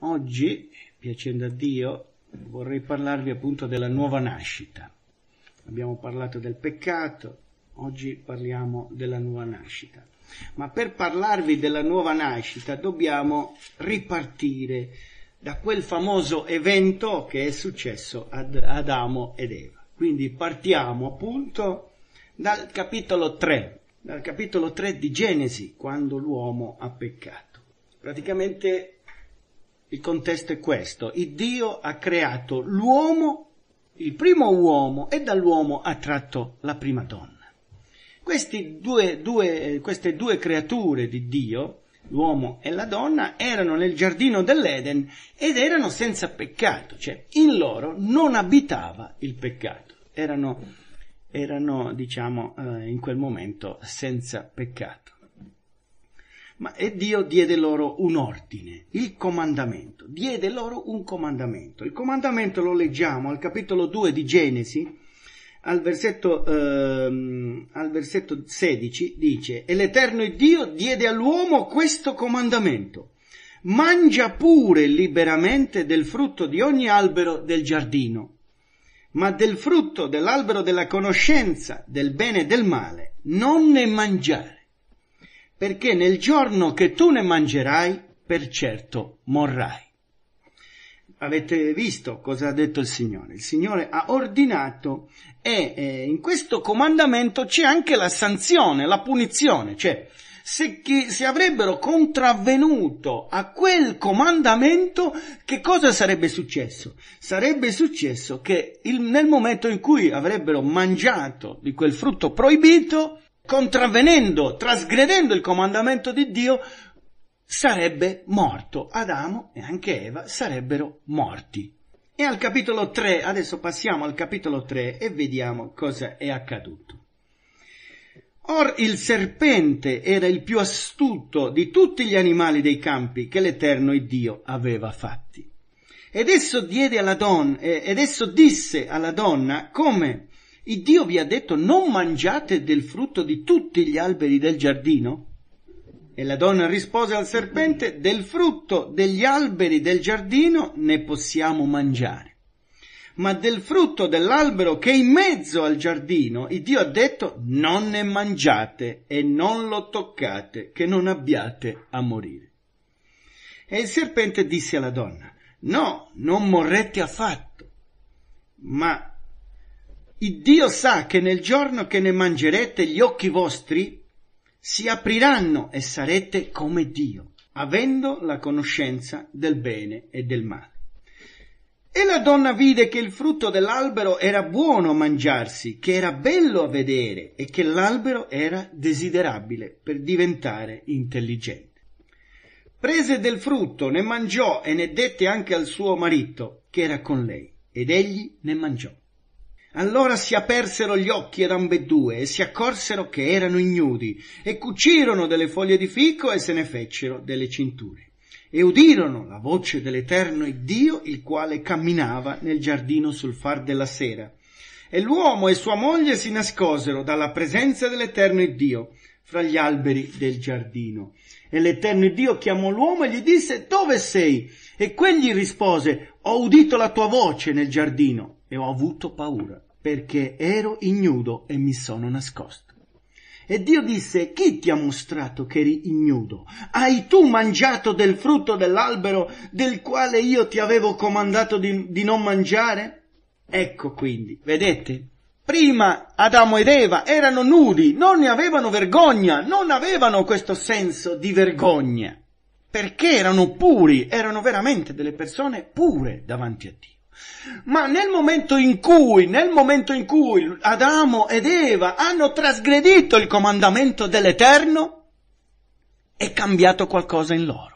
Oggi, piacendo a Dio, vorrei parlarvi appunto della nuova nascita. Abbiamo parlato del peccato, oggi parliamo della nuova nascita. Ma per parlarvi della nuova nascita dobbiamo ripartire da quel famoso evento che è successo ad Adamo ed Eva. Quindi partiamo appunto dal capitolo 3, dal capitolo 3 di Genesi, quando l'uomo ha peccato. Praticamente il contesto è questo. Il Dio ha creato l'uomo, il primo uomo, e dall'uomo ha tratto la prima donna. Questi Due, due, queste due creature di Dio, l'uomo e la donna, erano nel giardino dell'Eden ed erano senza peccato, cioè in loro non abitava il peccato, erano, erano diciamo, eh, in quel momento senza peccato. Ma e Dio diede loro un ordine, il comandamento, diede loro un comandamento. Il comandamento lo leggiamo al capitolo 2 di Genesi, al versetto, ehm, al versetto 16, dice, e l'Eterno Dio diede all'uomo questo comandamento, mangia pure liberamente del frutto di ogni albero del giardino, ma del frutto dell'albero della conoscenza del bene e del male non ne mangiare perché nel giorno che tu ne mangerai, per certo morrai. Avete visto cosa ha detto il Signore? Il Signore ha ordinato e eh, in questo comandamento c'è anche la sanzione, la punizione, cioè se, che, se, avrebbero contravvenuto a quel comandamento, che cosa sarebbe successo? Sarebbe successo che il, nel momento in cui avrebbero mangiato di quel frutto proibito, contravvenendo, trasgredendo il comandamento di Dio, sarebbe morto. Adamo e anche Eva sarebbero morti. E al capitolo 3, adesso passiamo al capitolo 3 e vediamo cosa è accaduto. Or il serpente era il più astuto di tutti gli animali dei campi che l'Eterno Dio aveva fatti. Ed esso, alla don- ed esso disse alla donna come il Dio vi ha detto non mangiate del frutto di tutti gli alberi del giardino? E la donna rispose al serpente del frutto degli alberi del giardino ne possiamo mangiare. Ma del frutto dell'albero che è in mezzo al giardino, il Dio ha detto non ne mangiate e non lo toccate, che non abbiate a morire. E il serpente disse alla donna, no, non morrete affatto. Ma il Dio sa che nel giorno che ne mangerete gli occhi vostri si apriranno e sarete come Dio, avendo la conoscenza del bene e del male. E la donna vide che il frutto dell'albero era buono a mangiarsi, che era bello a vedere e che l'albero era desiderabile per diventare intelligente. Prese del frutto, ne mangiò e ne dette anche al suo marito, che era con lei, ed egli ne mangiò. Allora si apersero gli occhi ad ambedue e si accorsero che erano ignudi e cucirono delle foglie di fico e se ne fecero delle cinture. E udirono la voce dell'Eterno Dio, il quale camminava nel giardino sul far della sera. E l'uomo e sua moglie si nascosero dalla presenza dell'Eterno Dio fra gli alberi del giardino. E l'Eterno Dio chiamò l'uomo e gli disse, dove sei? E quegli rispose, ho udito la tua voce nel giardino e ho avuto paura perché ero ignudo e mi sono nascosto. E Dio disse, chi ti ha mostrato che eri ignudo? Hai tu mangiato del frutto dell'albero del quale io ti avevo comandato di, di non mangiare? Ecco quindi, vedete? Prima Adamo ed Eva erano nudi, non ne avevano vergogna, non avevano questo senso di vergogna, perché erano puri, erano veramente delle persone pure davanti a Dio. Ma nel momento in cui, nel momento in cui Adamo ed Eva hanno trasgredito il comandamento dell'Eterno, è cambiato qualcosa in loro.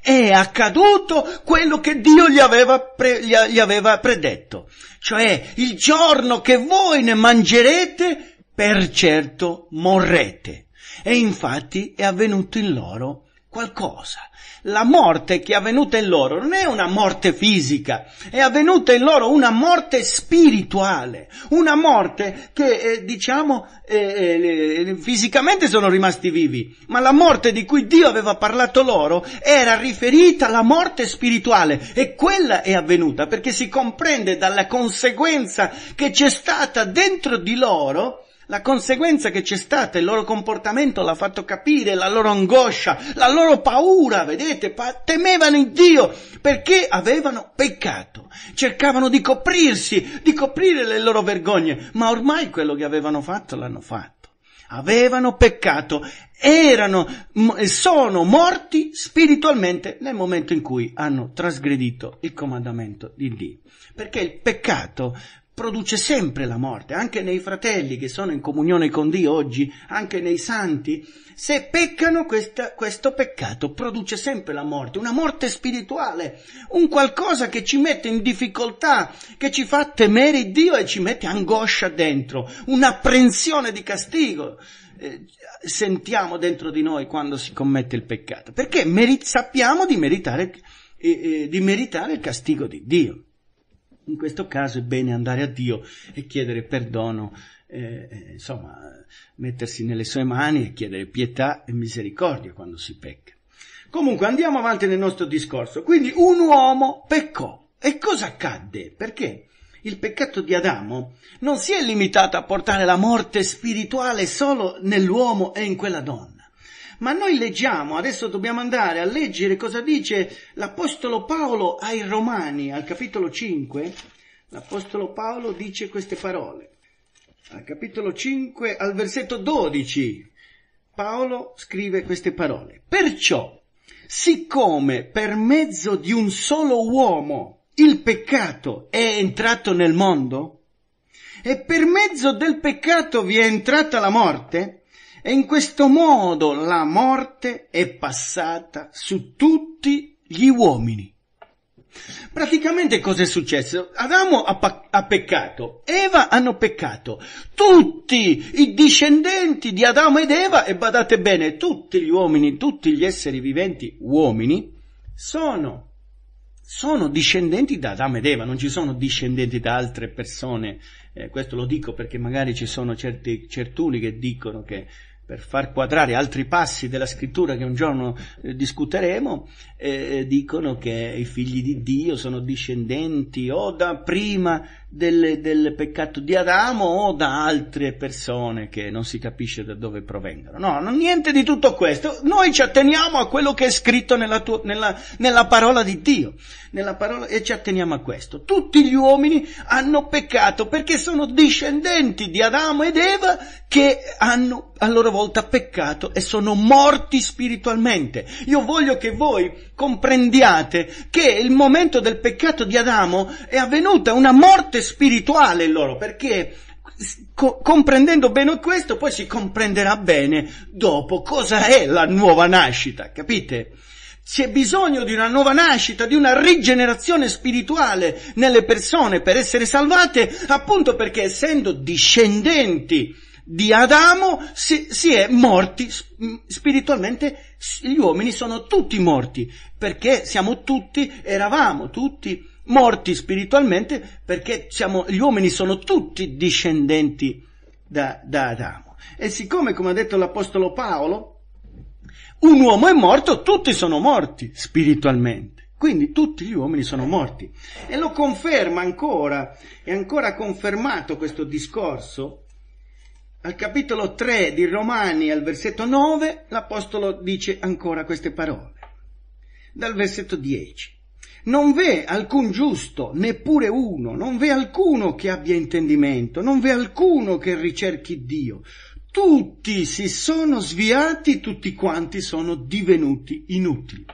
È accaduto quello che Dio gli aveva, pre, gli, gli aveva predetto. Cioè, il giorno che voi ne mangerete, per certo morrete. E infatti è avvenuto in loro qualcosa la morte che è avvenuta in loro non è una morte fisica, è avvenuta in loro una morte spirituale, una morte che eh, diciamo eh, eh, fisicamente sono rimasti vivi, ma la morte di cui Dio aveva parlato loro era riferita alla morte spirituale e quella è avvenuta perché si comprende dalla conseguenza che c'è stata dentro di loro la conseguenza che c'è stata, il loro comportamento l'ha fatto capire, la loro angoscia, la loro paura, vedete, pa- temevano in Dio perché avevano peccato. Cercavano di coprirsi, di coprire le loro vergogne, ma ormai quello che avevano fatto l'hanno fatto. Avevano peccato, erano, sono morti spiritualmente nel momento in cui hanno trasgredito il comandamento di Dio. Perché il peccato produce sempre la morte, anche nei fratelli che sono in comunione con Dio oggi, anche nei santi, se peccano questa, questo peccato produce sempre la morte, una morte spirituale, un qualcosa che ci mette in difficoltà, che ci fa temere Dio e ci mette angoscia dentro, un'apprensione di castigo eh, sentiamo dentro di noi quando si commette il peccato, perché meri- sappiamo di meritare, eh, eh di meritare il castigo di Dio. In questo caso è bene andare a Dio e chiedere perdono, eh, eh, insomma, mettersi nelle sue mani e chiedere pietà e misericordia quando si pecca. Comunque andiamo avanti nel nostro discorso. Quindi un uomo peccò. E cosa accadde? Perché il peccato di Adamo non si è limitato a portare la morte spirituale solo nell'uomo e in quella donna ma noi leggiamo, adesso dobbiamo andare a leggere cosa dice l'Apostolo Paolo ai Romani, al capitolo 5. L'Apostolo Paolo dice queste parole. Al capitolo 5, al versetto 12, Paolo scrive queste parole. Perciò, siccome per mezzo di un solo uomo il peccato è entrato nel mondo, e per mezzo del peccato vi è entrata la morte, e in questo modo la morte è passata su tutti gli uomini. Praticamente cosa è successo? Adamo ha, pa- ha, peccato, Eva hanno peccato, tutti i discendenti di Adamo ed Eva, e badate bene, tutti gli uomini, tutti gli esseri viventi uomini, sono, sono discendenti da Adamo ed Eva, non ci sono discendenti da altre persone. Eh, questo lo dico perché magari ci sono certi, certuni che dicono che per far quadrare altri passi della scrittura che un giorno eh, discuteremo, eh, eh dicono che i figli di Dio sono discendenti o da prima del, del, peccato di Adamo o da altre persone che non si capisce da dove provengono. No, non, niente di tutto questo. Noi ci atteniamo a quello che è scritto nella, tua, nella, nella parola di Dio parola, e ci atteniamo a questo. Tutti gli uomini hanno peccato perché sono discendenti di Adamo ed Eva che hanno a loro volta peccato e sono morti spiritualmente. Io voglio che voi comprendiate che il momento del peccato di Adamo è avvenuta una morte spirituale loro, perché co- comprendendo bene questo poi si comprenderà bene dopo cosa è la nuova nascita, capite? C'è bisogno di una nuova nascita, di una rigenerazione spirituale nelle persone per essere salvate, appunto perché essendo discendenti di Adamo si, si è morti spiritualmente, gli uomini sono tutti morti, perché siamo tutti, eravamo tutti morti spiritualmente, perché siamo, gli uomini sono tutti discendenti da, da Adamo. E siccome, come ha detto l'Apostolo Paolo, un uomo è morto, tutti sono morti spiritualmente. Quindi tutti gli uomini sono morti. E lo conferma ancora, è ancora confermato questo discorso al capitolo 3 di Romani, al versetto 9, l'Apostolo dice ancora queste parole. Dal versetto 10. Non v'è alcun giusto, neppure uno, non v'è alcuno che abbia intendimento, non v'è alcuno che ricerchi Dio. Tutti si sono sviati, tutti quanti sono divenuti inutili.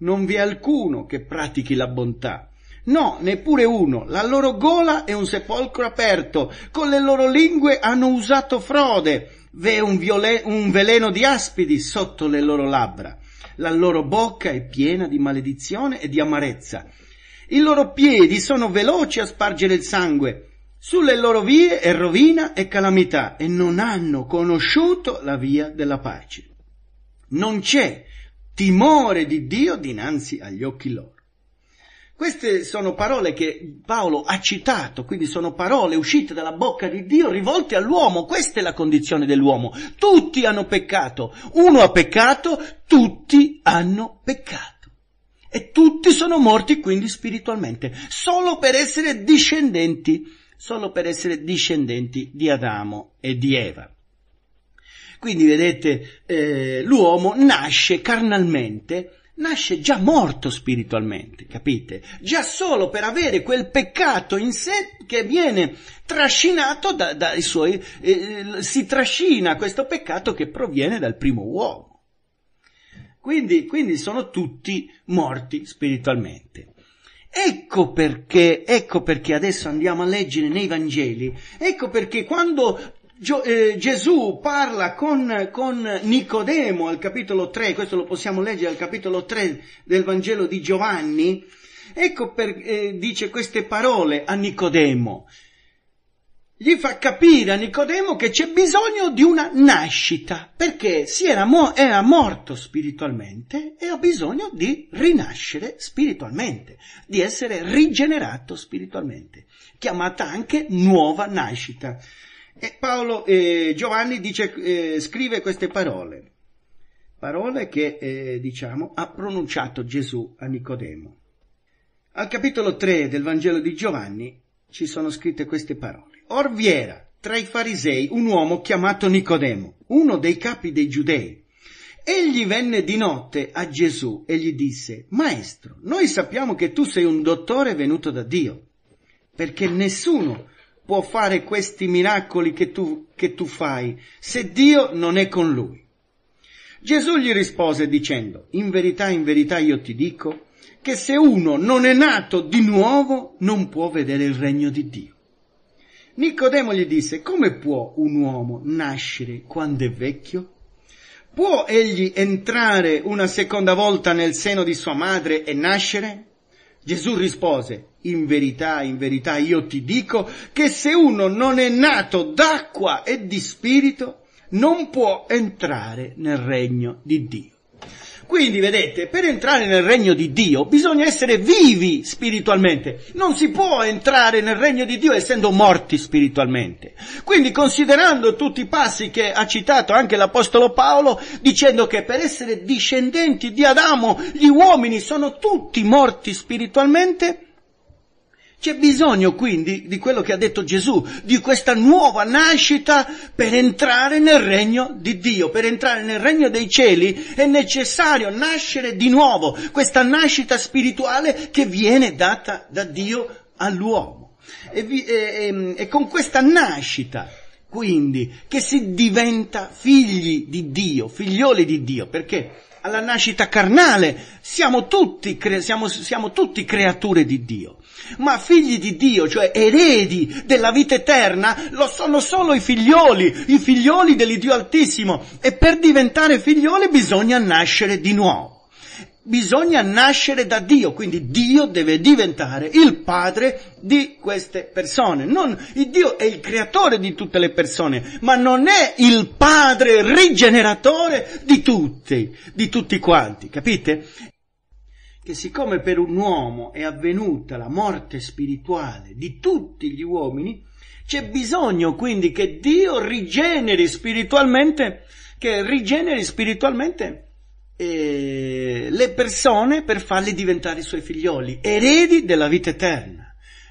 Non v'è alcuno che pratichi la bontà, No, neppure uno. La loro gola è un sepolcro aperto. Con le loro lingue hanno usato frode. V'è un, viole- un veleno di aspidi sotto le loro labbra. La loro bocca è piena di maledizione e di amarezza. I loro piedi sono veloci a spargere il sangue. Sulle loro vie è rovina e calamità e non hanno conosciuto la via della pace. Non c'è timore di Dio dinanzi agli occhi loro. Queste sono parole che Paolo ha citato, quindi sono parole uscite dalla bocca di Dio rivolte all'uomo, questa è la condizione dell'uomo. Tutti hanno peccato, uno ha peccato, tutti hanno peccato. E tutti sono morti quindi spiritualmente, solo per essere discendenti, solo per essere discendenti di Adamo e di Eva. Quindi vedete, eh, l'uomo nasce carnalmente, nasce già morto spiritualmente, capite? Già solo per avere quel peccato in sé che viene trascinato da, dai suoi, eh, eh, si trascina questo peccato che proviene dal primo uomo. Quindi, quindi sono tutti morti spiritualmente. Ecco perché, ecco perché adesso andiamo a leggere nei Vangeli, ecco perché quando Gio, eh, Gesù parla con, con, Nicodemo al capitolo 3, questo lo possiamo leggere al capitolo 3 del Vangelo di Giovanni, ecco perché eh, dice queste parole a Nicodemo. Gli fa capire a Nicodemo che c'è bisogno di una nascita, perché si era, mo- era morto spiritualmente e ha bisogno di rinascere spiritualmente, di essere rigenerato spiritualmente, chiamata anche nuova nascita. E Paolo eh, Giovanni dice, eh, scrive queste parole, parole che eh, diciamo ha pronunciato Gesù a Nicodemo. Al capitolo 3 del Vangelo di Giovanni ci sono scritte queste parole. Or vi era tra i farisei un uomo chiamato Nicodemo, uno dei capi dei giudei. Egli venne di notte a Gesù e gli disse, Maestro, noi sappiamo che tu sei un dottore venuto da Dio, perché nessuno può fare questi miracoli che tu, che tu fai se Dio non è con lui? Gesù gli rispose dicendo, in verità, in verità io ti dico che se uno non è nato di nuovo non può vedere il regno di Dio. Nicodemo gli disse, come può un uomo nascere quando è vecchio? Può egli entrare una seconda volta nel seno di sua madre e nascere? Gesù rispose, in verità, in verità io ti dico che se uno non è nato d'acqua e di spirito, non può entrare nel regno di Dio. Quindi vedete, per entrare nel regno di Dio bisogna essere vivi spiritualmente. Non si può entrare nel regno di Dio essendo morti spiritualmente. Quindi considerando tutti i passi che ha citato anche l'Apostolo Paolo, dicendo che per essere discendenti di Adamo gli uomini sono tutti morti spiritualmente, c'è bisogno quindi di quello che ha detto Gesù, di questa nuova nascita per entrare nel regno di Dio, per entrare nel regno dei cieli è necessario nascere di nuovo, questa nascita spirituale che viene data da Dio all'uomo. E, vi, e, e, ehm, e con questa nascita quindi che si diventa figli di Dio, figlioli di Dio, perché alla nascita carnale siamo tutti, siamo, siamo tutti creature di Dio. Ma figli di Dio, cioè eredi della vita eterna, lo sono solo i figlioli, i figlioli dell'Idio Altissimo. E per diventare figlioli bisogna nascere di nuovo. Bisogna nascere da Dio, quindi Dio deve diventare il padre di queste persone. Non, il Dio è il creatore di tutte le persone, ma non è il padre rigeneratore di tutti, di tutti quanti, capite? che siccome per un uomo è avvenuta la morte spirituale di tutti gli uomini, c'è bisogno quindi che Dio rigeneri spiritualmente, che rigeneri spiritualmente eh, le persone per farli diventare suoi figlioli, eredi della vita eterna.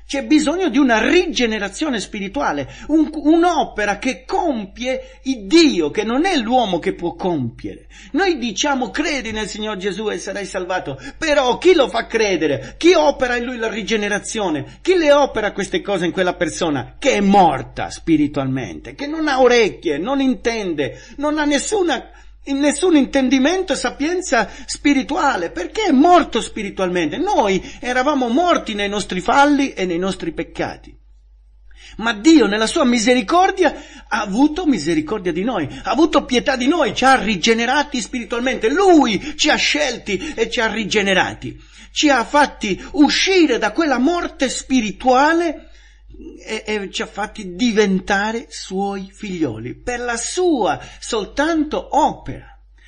C'è bisogno di una rigenerazione spirituale, un, un'opera che compie il Dio, che non è l'uomo che può compiere. Noi diciamo credi nel Signore Gesù e sarai salvato, però chi lo fa credere? Chi opera in lui la rigenerazione? Chi le opera queste cose in quella persona che è morta spiritualmente, che non ha orecchie, non intende, non ha nessuna in nessun intendimento e sapienza spirituale, perché è morto spiritualmente. Noi eravamo morti nei nostri falli e nei nostri peccati. Ma Dio nella sua misericordia ha avuto misericordia di noi, ha avuto pietà di noi, ci ha rigenerati spiritualmente, Lui ci ha scelti e ci ha rigenerati, ci ha fatti uscire da quella morte spirituale e, e, ci ha fatti diventare suoi figlioli per la sua soltanto opera.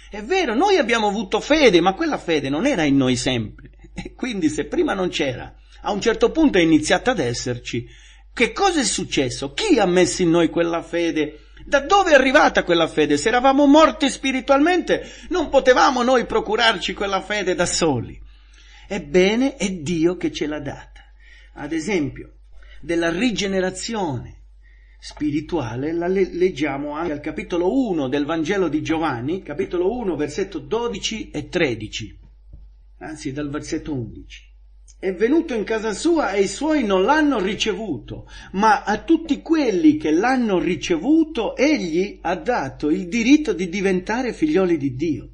È vero, noi abbiamo avuto fede, ma quella fede non era in noi sempre. E quindi se prima non c'era, a un certo punto è iniziata ad esserci. Che cosa è successo? Chi ha messo in noi quella fede? Da dove è arrivata quella fede? Se eravamo morti spiritualmente, non potevamo noi procurarci quella fede da soli. Ebbene, è Dio che ce l'ha data. Ad esempio, della rigenerazione spirituale la le- leggiamo anche al capitolo 1 del Vangelo di Giovanni, capitolo 1, versetto 12 e 13, anzi dal versetto 11. È venuto in casa sua e i suoi non l'hanno ricevuto, ma a tutti quelli che l'hanno ricevuto egli ha dato il diritto di diventare figlioli di Dio.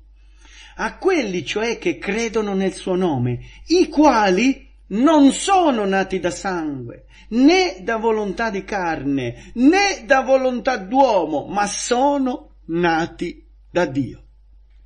A quelli cioè che credono nel suo nome, i quali non sono nati da sangue, né da volontà di carne, né da volontà d'uomo, ma sono nati da Dio.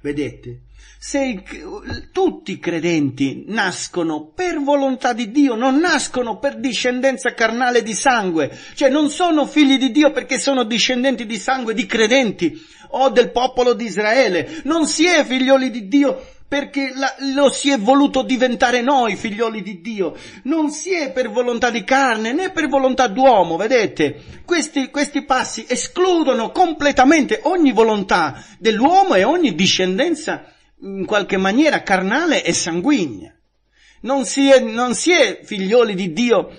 Vedete? Se il, tutti i credenti nascono per volontà di Dio, non nascono per discendenza carnale di sangue, cioè non sono figli di Dio perché sono discendenti di sangue di credenti o del popolo di Israele, non si è figlioli di Dio perché la, lo si è voluto diventare noi, figlioli di Dio. Non si è per volontà di carne né per volontà d'uomo, vedete? Questi, questi passi escludono completamente ogni volontà dell'uomo e ogni discendenza in qualche maniera carnale e sanguigna. Non si è, non si è figlioli di Dio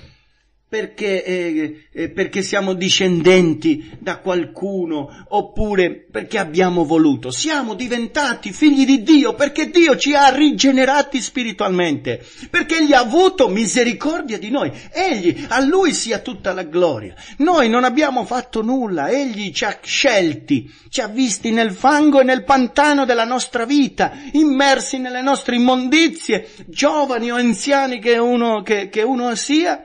perché, eh, eh, perché siamo discendenti da qualcuno oppure perché abbiamo voluto. Siamo diventati figli di Dio perché Dio ci ha rigenerati spiritualmente, perché Egli ha avuto misericordia di noi. Egli, a Lui sia tutta la gloria. Noi non abbiamo fatto nulla, Egli ci ha scelti, ci ha visti nel fango e nel pantano della nostra vita, immersi nelle nostre immondizie, giovani o anziani che uno, che, che uno sia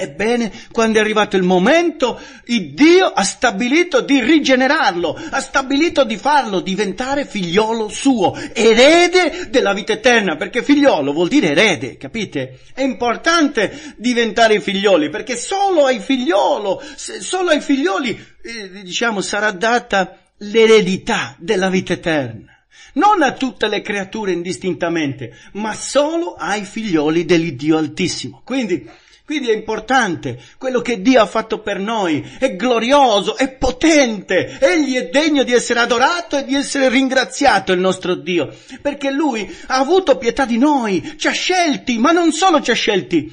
Ebbene, quando è arrivato il momento, il Dio ha stabilito di rigenerarlo, ha stabilito di farlo diventare figliolo suo, erede della vita eterna, perché figliolo vuol dire erede, capite? È importante diventare figlioli, perché solo ai figliolo, solo ai figlioli, eh, diciamo, sarà data l'eredità della vita eterna non a tutte le creature indistintamente, ma solo ai figlioli dell'Iddio Altissimo. Quindi quindi è importante quello che Dio ha fatto per noi, è glorioso, è potente, egli è degno di essere adorato e di essere ringraziato il nostro Dio, perché lui ha avuto pietà di noi, ci ha scelti, ma non solo ci ha scelti,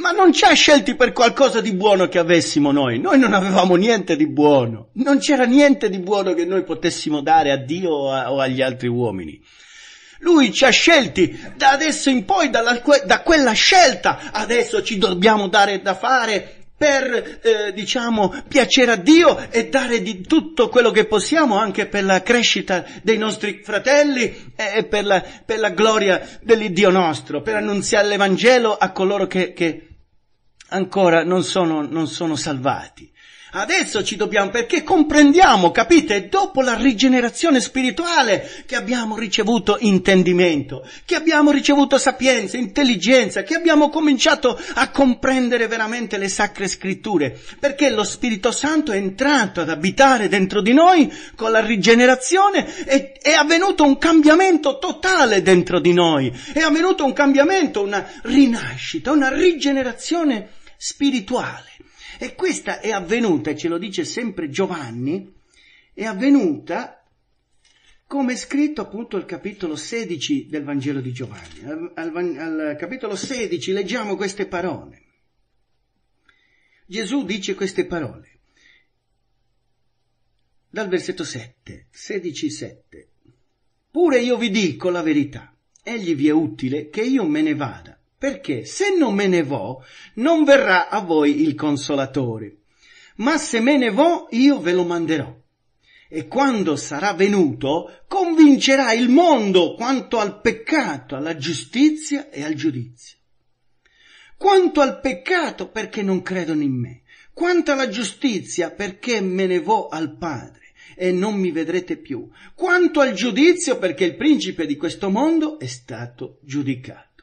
ma non ci ha scelti per qualcosa di buono che avessimo noi, noi non avevamo niente di buono, non c'era niente di buono che noi potessimo dare a Dio o, agli altri uomini. Lui ci ha scelti da adesso in poi, dalla, da quella scelta, adesso ci dobbiamo dare da fare per, eh, diciamo, piacere a Dio e dare di tutto quello che possiamo anche per la crescita dei nostri fratelli e per la, per la gloria dell'Iddio nostro, per annunziare l'Evangelo a coloro che, che ancora non sono, non sono salvati. Adesso ci dobbiamo perché comprendiamo, capite? Dopo la rigenerazione spirituale che abbiamo ricevuto intendimento, che abbiamo ricevuto sapienza, intelligenza, che abbiamo cominciato a comprendere veramente le sacre scritture, perché lo Spirito Santo è entrato ad abitare dentro di noi con la rigenerazione e è avvenuto un cambiamento totale dentro di noi, è avvenuto un cambiamento, una rinascita, una rigenerazione spirituale. E questa è avvenuta, e ce lo dice sempre Giovanni, è avvenuta come è scritto appunto al capitolo 16 del Vangelo di Giovanni. Al, al, al capitolo 16 leggiamo queste parole. Gesù dice queste parole. Dal versetto 7, 16, 7. Pure io vi dico la verità, egli vi è utile che io me ne vada, perché se non me ne vo, non verrà a voi il consolatore, ma se me ne vo io ve lo manderò. E quando sarà venuto, convincerà il mondo quanto al peccato, alla giustizia e al giudizio. Quanto al peccato perché non credono in me, quanto alla giustizia perché me ne vo al Padre e non mi vedrete più, quanto al giudizio perché il principe di questo mondo è stato giudicato.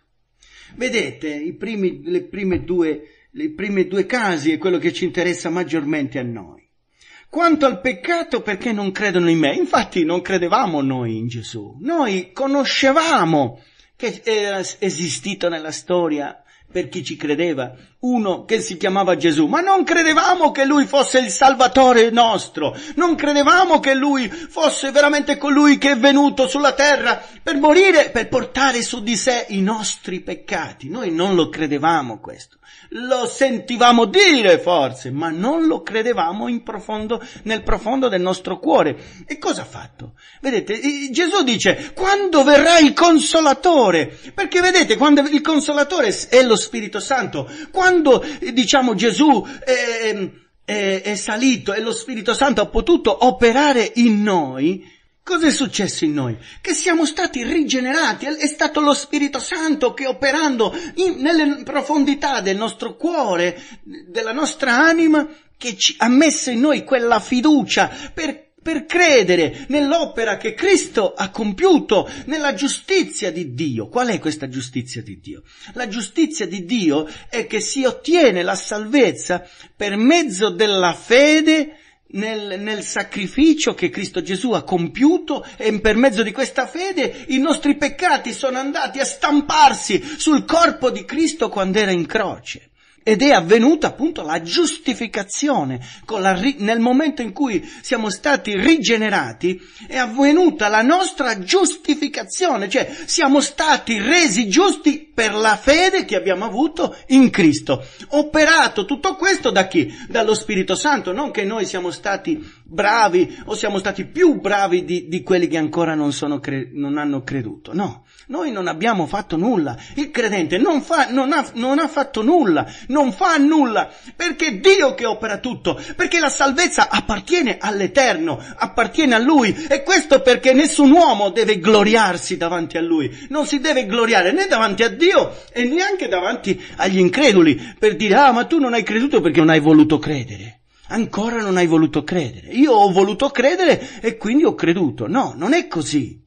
Vedete, i primi, le prime due, i primi due casi è quello che ci interessa maggiormente a noi. Quanto al peccato perché non credono in me? Infatti non credevamo noi in Gesù, noi conoscevamo che era esistito nella storia per chi ci credeva uno che si chiamava Gesù, ma non credevamo che lui fosse il Salvatore nostro, non credevamo che lui fosse veramente colui che è venuto sulla terra per morire, per portare su di sé i nostri peccati. Noi non lo credevamo questo, lo sentivamo dire forse, ma non lo credevamo profondo, nel profondo del nostro cuore. E cosa ha fatto? Vedete, Gesù dice, quando verrà il Consolatore? Perché vedete, quando il Consolatore è lo Spirito Santo, quando quando diciamo Gesù è, eh, è, ehm, eh, è salito e lo Spirito Santo ha potuto operare in noi, Cosa è successo in noi? Che siamo stati rigenerati, è stato lo Spirito Santo che operando in, nelle profondità del nostro cuore, della nostra anima, che ci, ha messo in noi quella fiducia per per credere nell'opera che Cristo ha compiuto, nella giustizia di Dio. Qual è questa giustizia di Dio? La giustizia di Dio è che si ottiene la salvezza per mezzo della fede nel, nel, sacrificio che Cristo Gesù ha compiuto e per mezzo di questa fede i nostri peccati sono andati a stamparsi sul corpo di Cristo quando era in croce. Ed è avvenuta appunto la giustificazione, la, nel momento in cui siamo stati rigenerati, è avvenuta la nostra giustificazione, cioè siamo stati resi giusti per la fede che abbiamo avuto in Cristo. Operato tutto questo da chi? Dallo Spirito Santo, non che noi siamo stati bravi o siamo stati più bravi di, di quelli che ancora non, cre- non hanno creduto, no noi non abbiamo fatto nulla. Il credente non, fa, non, ha, non ha fatto nulla, non fa nulla, perché è Dio che opera tutto, perché la salvezza appartiene all'Eterno, appartiene a Lui. E questo perché nessun uomo deve gloriarsi davanti a Lui. Non si deve gloriare né davanti a Dio e neanche davanti agli increduli per dire, ah, ma tu non hai creduto perché non hai voluto credere ancora non hai voluto credere. Io ho voluto credere e quindi ho creduto. No, non è così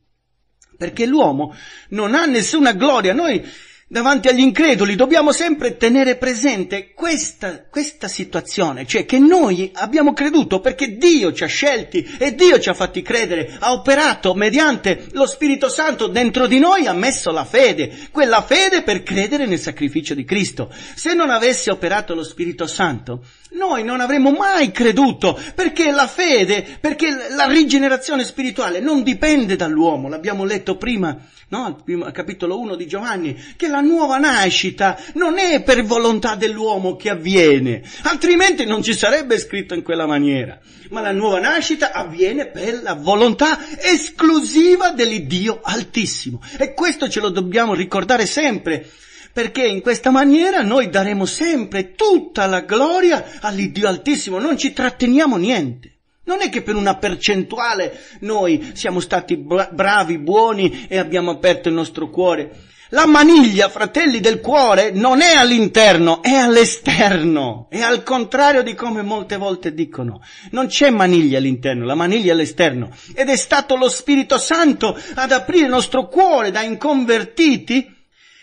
perché l'uomo non ha nessuna gloria. Noi davanti agli increduli dobbiamo sempre tenere presente questa, questa situazione, cioè che noi abbiamo creduto perché Dio ci ha scelti e Dio ci ha fatti credere, ha operato mediante lo Spirito Santo dentro di noi, ha messo la fede, quella fede per credere nel sacrificio di Cristo. Se non avesse operato lo Spirito Santo, noi non avremmo mai creduto, perché la fede, perché la rigenerazione spirituale non dipende dall'uomo, l'abbiamo letto prima, no? al capitolo 1 di Giovanni, che la nuova nascita non è per volontà dell'uomo che avviene, altrimenti non ci sarebbe scritto in quella maniera, ma la nuova nascita avviene per la volontà esclusiva dell'Iddio Altissimo e questo ce lo dobbiamo ricordare sempre perché in questa maniera noi daremo sempre tutta la gloria all'Iddio Altissimo, non ci tratteniamo niente. Non è che per una percentuale noi siamo stati bravi, buoni e abbiamo aperto il nostro cuore. La maniglia, fratelli del cuore, non è all'interno, è all'esterno. È al contrario di come molte volte dicono. Non c'è maniglia all'interno, la maniglia è all'esterno. Ed è stato lo Spirito Santo ad aprire il nostro cuore da inconvertiti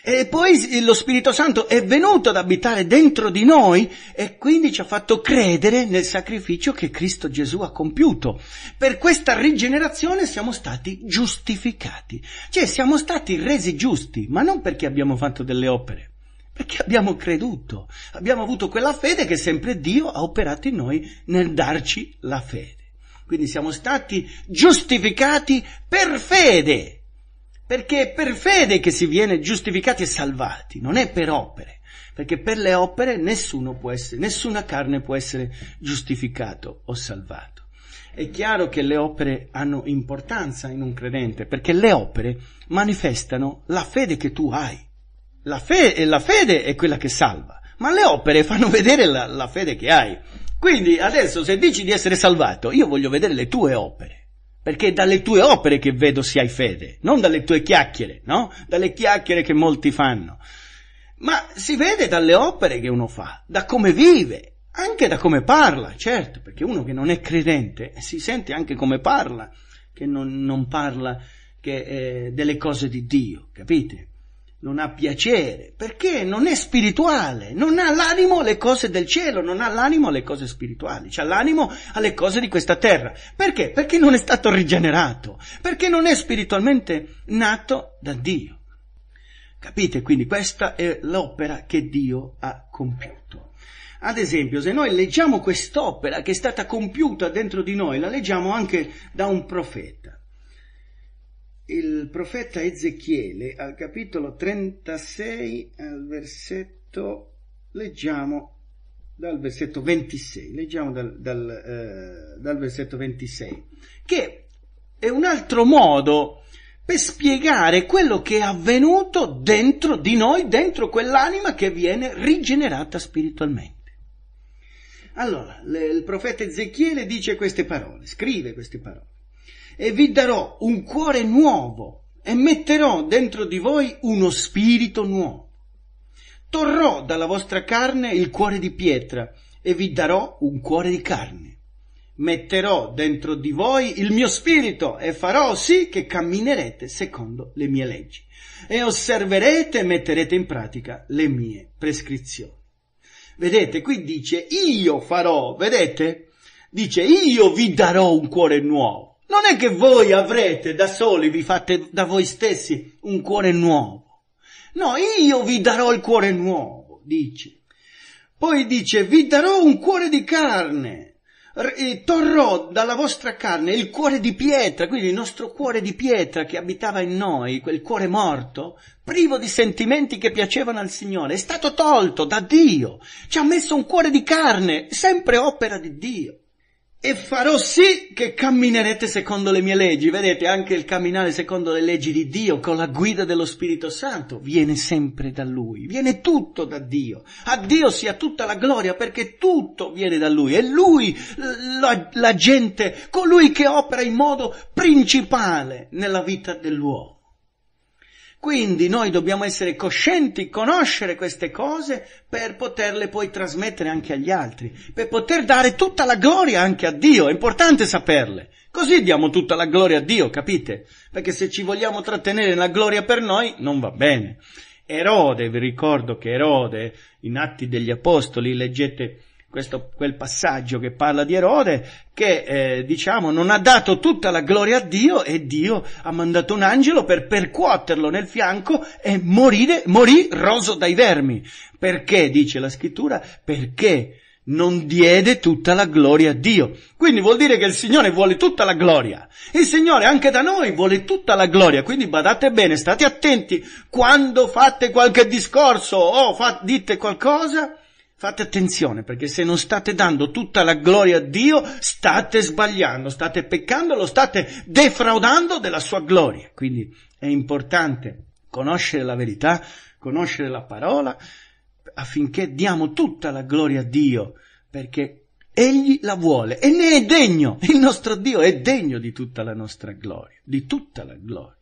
e poi lo Spirito Santo è venuto ad abitare dentro di noi e quindi ci ha fatto credere nel sacrificio che Cristo Gesù ha compiuto. Per questa rigenerazione siamo stati giustificati, cioè siamo stati resi giusti, ma non perché abbiamo fatto delle opere, perché abbiamo creduto, abbiamo avuto quella fede che sempre Dio ha operato in noi nel darci la fede. Quindi siamo stati giustificati per fede perché è per fede che si viene giustificati e salvati, non è per opere. Perché per le opere nessuno può essere, nessuna carne può essere giustificato o salvato. È chiaro che le opere hanno importanza in un credente, perché le opere manifestano la fede che tu hai. La, fe- la fede è quella che salva, ma le opere fanno vedere la, la fede che hai. Quindi adesso se dici di essere salvato, io voglio vedere le tue opere. Perché è dalle tue opere che vedo se hai fede, non dalle tue chiacchiere, no? Dalle chiacchiere che molti fanno. Ma si vede dalle opere che uno fa, da come vive, anche da come parla, certo, perché uno che non è credente eh, si sente anche come parla, che non, non parla che, eh, delle cose di Dio, capite? non ha piacere, perché non è spirituale, non ha l'animo alle cose del cielo, non ha l'animo alle cose spirituali, ha l'animo alle cose di questa terra. Perché? Perché non è stato rigenerato, perché non è spiritualmente nato da Dio. Capite? Quindi questa è l'opera che Dio ha compiuto. Ad esempio, se noi leggiamo quest'opera che è stata compiuta dentro di noi, la leggiamo anche da un profeta il profeta Ezechiele al capitolo 36 al versetto leggiamo dal versetto 26 leggiamo dal, dal, eh, dal versetto 26 che è un altro modo per spiegare quello che è avvenuto dentro di noi dentro quell'anima che viene rigenerata spiritualmente allora le, il profeta Ezechiele dice queste parole scrive queste parole e vi darò un cuore nuovo e metterò dentro di voi uno spirito nuovo. Torrò dalla vostra carne il cuore di pietra e vi darò un cuore di carne. Metterò dentro di voi il mio spirito e farò sì che camminerete secondo le mie leggi e osserverete e metterete in pratica le mie prescrizioni. Vedete, qui dice io farò, vedete? Dice io vi darò un cuore nuovo. Non è che voi avrete da soli, vi fate da voi stessi un cuore nuovo. No, io vi darò il cuore nuovo, dice. Poi dice, vi darò un cuore di carne. torrò dalla vostra carne il cuore di pietra, quindi il nostro cuore di pietra che abitava in noi, quel cuore morto, privo di sentimenti che piacevano al Signore, è stato tolto da Dio, ci ha messo un cuore di carne, sempre opera di Dio e farò sì che camminerete secondo le mie leggi. Vedete, anche il camminare secondo le leggi di Dio, con la guida dello Spirito Santo, viene sempre da Lui, viene tutto da Dio. A Dio sia tutta la gloria perché tutto viene da Lui. È Lui la, la gente, colui che opera in modo principale nella vita dell'uomo. Quindi noi dobbiamo essere coscienti, conoscere queste cose per poterle poi trasmettere anche agli altri, per poter dare tutta la gloria anche a Dio, è importante saperle. Così diamo tutta la gloria a Dio, capite? Perché se ci vogliamo trattenere la gloria per noi, non va bene. Erode, vi ricordo che Erode, in Atti degli Apostoli, leggete questo, quel passaggio che parla di Erode, che eh, diciamo non ha dato tutta la gloria a Dio e Dio ha mandato un angelo per percuoterlo nel fianco e morire, morì roso dai vermi. Perché, dice la scrittura, perché non diede tutta la gloria a Dio. Quindi vuol dire che il Signore vuole tutta la gloria. Il Signore anche da noi vuole tutta la gloria. Quindi badate bene, state attenti quando fate qualche discorso o fa, dite qualcosa Fate attenzione perché se non state dando tutta la gloria a Dio, state sbagliando, state peccando, lo state defraudando della sua gloria. Quindi è importante conoscere la verità, conoscere la parola, affinché diamo tutta la gloria a Dio, perché Egli la vuole e ne è degno. Il nostro Dio è degno di tutta la nostra gloria, di tutta la gloria.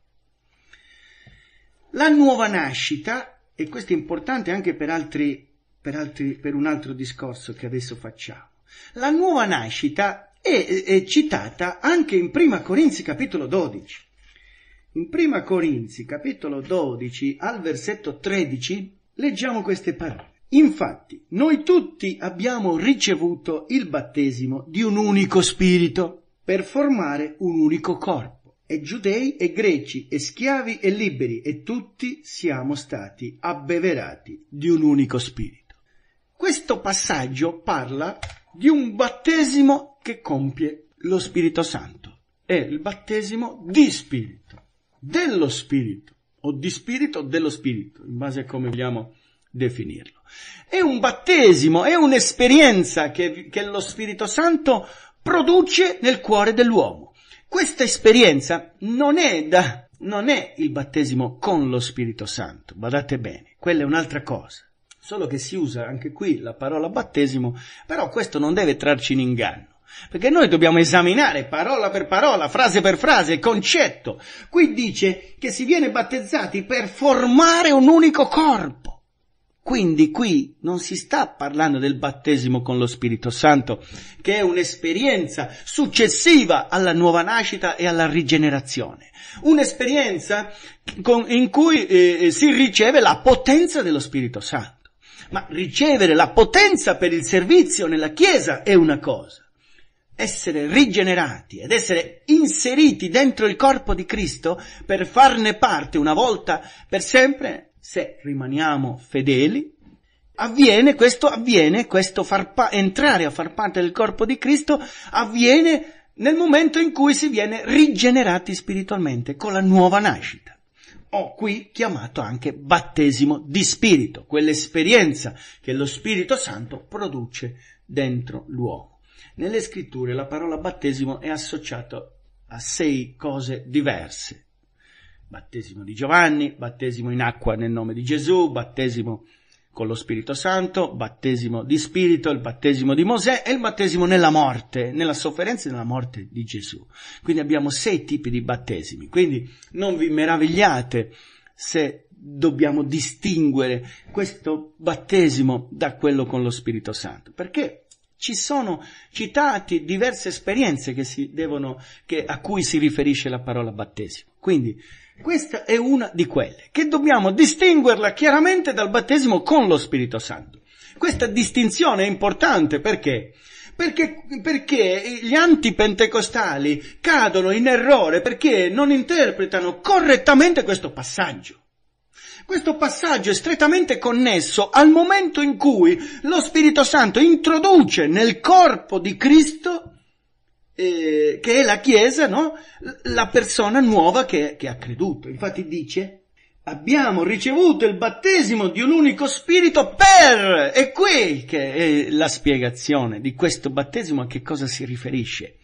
La nuova nascita, e questo è importante anche per altri per, altri, per un altro discorso che adesso facciamo. La nuova nascita è, è citata anche in Prima Corinzi capitolo 12. In Prima Corinzi capitolo 12 al versetto 13 leggiamo queste parole. Infatti, noi tutti abbiamo ricevuto il battesimo di un unico spirito per formare un unico corpo. E giudei e greci e schiavi e liberi e tutti siamo stati abbeverati di un unico spirito. Questo passaggio parla di un battesimo che compie lo Spirito Santo. È il battesimo di Spirito, dello Spirito, o di Spirito dello Spirito, in base a come vogliamo definirlo. È un battesimo, è un'esperienza che, che lo Spirito Santo produce nel cuore dell'uomo. Questa esperienza non è, da, non è il battesimo con lo Spirito Santo, badate bene, quella è un'altra cosa solo che si usa anche qui la parola battesimo, però questo non deve trarci in inganno. Perché noi dobbiamo esaminare parola per parola, frase per frase, concetto. Qui dice che si viene battezzati per formare un unico corpo. Quindi qui non si sta parlando del battesimo con lo Spirito Santo, che è un'esperienza successiva alla nuova nascita e alla rigenerazione. Un'esperienza in cui eh, eh, si riceve la potenza dello Spirito Santo ma ricevere la potenza per il servizio nella Chiesa è una cosa. Essere rigenerati ed essere inseriti dentro il corpo di Cristo per farne parte una volta per sempre, se rimaniamo fedeli, avviene questo, avviene questo far pa- entrare a far parte del corpo di Cristo, avviene nel momento in cui si viene rigenerati spiritualmente con la nuova nascita ho qui chiamato anche battesimo di spirito, quell'esperienza che lo Spirito Santo produce dentro l'uomo. Nelle scritture la parola battesimo è associata a sei cose diverse. Battesimo di Giovanni, battesimo in acqua nel nome di Gesù, battesimo con lo Spirito Santo, battesimo di Spirito, il battesimo di Mosè e il battesimo nella morte, nella sofferenza e nella morte di Gesù. Quindi abbiamo sei tipi di battesimi. Quindi non vi meravigliate se dobbiamo distinguere questo battesimo da quello con lo Spirito Santo, perché ci sono citati diverse esperienze devono, che, a cui si riferisce la parola battesimo. Quindi questa è una di quelle, che dobbiamo distinguerla chiaramente dal battesimo con lo Spirito Santo. Questa distinzione è importante perché? Perché, perché gli antipentecostali cadono in errore perché non interpretano correttamente questo passaggio. Questo passaggio è strettamente connesso al momento in cui lo Spirito Santo introduce nel corpo di Cristo eh, che è la Chiesa, no? la persona nuova che, che ha creduto. Infatti dice, abbiamo ricevuto il battesimo di un unico spirito per, E qui che è la spiegazione di questo battesimo a che cosa si riferisce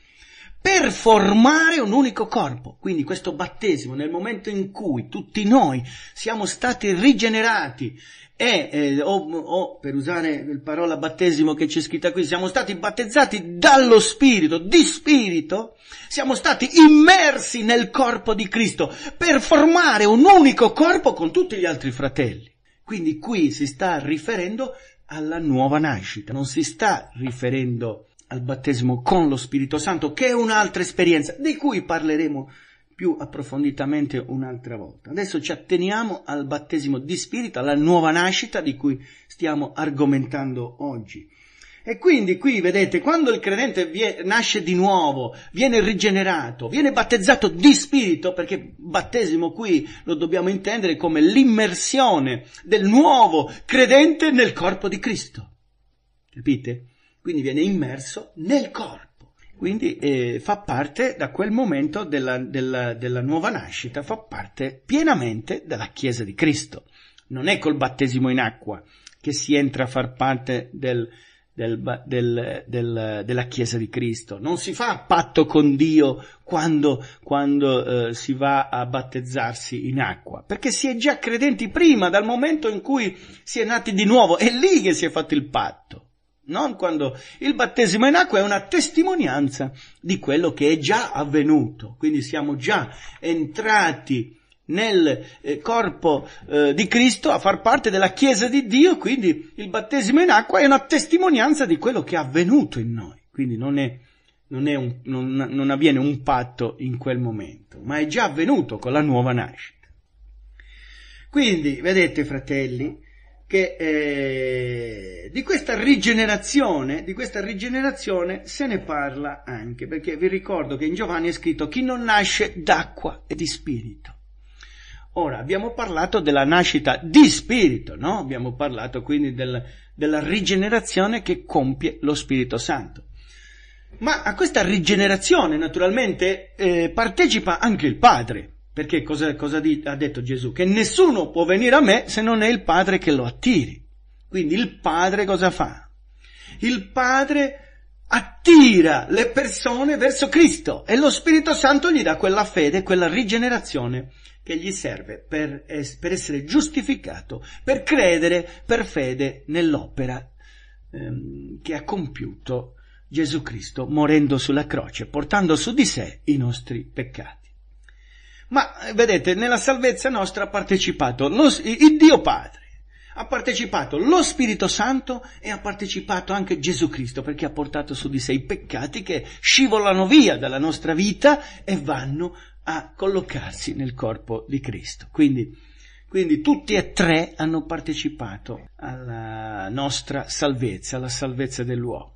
per formare un unico corpo. Quindi questo battesimo, nel momento in cui tutti noi siamo stati rigenerati e, eh, o, o, per usare la parola battesimo che c'è scritta qui, siamo stati battezzati dallo Spirito, di Spirito, siamo stati immersi nel corpo di Cristo per formare un unico corpo con tutti gli altri fratelli. Quindi qui si sta riferendo alla nuova nascita, non si sta riferendo al battesimo con lo Spirito Santo, che è un'altra esperienza di cui parleremo più approfonditamente un'altra volta. Adesso ci atteniamo al battesimo di Spirito, alla nuova nascita di cui stiamo argomentando oggi. E quindi qui vedete, quando il credente vie, nasce di nuovo, viene rigenerato, viene battezzato di spirito, perché battesimo qui lo dobbiamo intendere come l'immersione del nuovo credente nel corpo di Cristo. Capite? quindi viene immerso nel corpo, quindi eh, fa parte da quel momento della, della, della nuova nascita, fa parte pienamente della Chiesa di Cristo. Non è col battesimo in acqua che si entra a far parte del, del, del, del, della Chiesa di Cristo. Non si fa patto con Dio quando, quando eh, si va a battezzarsi in acqua, perché si è già credenti prima, dal momento in cui si è nati di nuovo, è lì che si è fatto il patto non quando il battesimo in acqua è una testimonianza di quello che è già avvenuto, quindi siamo già entrati nel eh, corpo eh, di Cristo a far parte della Chiesa di Dio, quindi il battesimo in acqua è una testimonianza di quello che è avvenuto in noi, quindi non, è, non, è un, non, non avviene un patto in quel momento, ma è già avvenuto con la nuova nascita. Quindi, vedete fratelli, che eh, di, questa di questa rigenerazione se ne parla anche, perché vi ricordo che in Giovanni è scritto chi non nasce d'acqua e di spirito. Ora, abbiamo parlato della nascita di spirito, no? Abbiamo parlato quindi del, della rigenerazione che compie lo Spirito Santo. Ma a questa rigenerazione, naturalmente, eh, partecipa anche il Padre. Perché cosa, cosa di, ha detto Gesù? Che nessuno può venire a me se non è il Padre che lo attiri. Quindi il Padre cosa fa? Il Padre attira le persone verso Cristo e lo Spirito Santo gli dà quella fede, quella rigenerazione che gli serve per, es- per essere giustificato, per credere per fede nell'opera ehm, che ha compiuto Gesù Cristo morendo sulla croce, portando su di sé i nostri peccati. Ma eh, vedete, nella salvezza nostra ha partecipato lo, il Dio Padre, ha partecipato lo Spirito Santo e ha partecipato anche Gesù Cristo perché ha portato su di sé i peccati che scivolano via dalla nostra vita e vanno a collocarsi nel corpo di Cristo. Quindi, quindi tutti e tre hanno partecipato alla nostra salvezza, alla salvezza dell'uomo.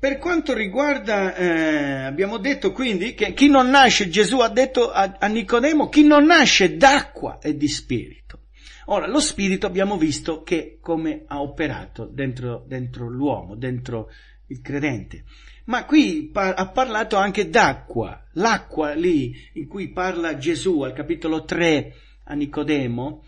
Per quanto riguarda, eh, abbiamo detto quindi che chi non nasce, Gesù ha detto a, a Nicodemo, chi non nasce d'acqua e di spirito. Ora, lo spirito abbiamo visto che come ha operato dentro, dentro l'uomo, dentro il credente. Ma qui par- ha parlato anche d'acqua, l'acqua lì in cui parla Gesù al capitolo 3 a Nicodemo,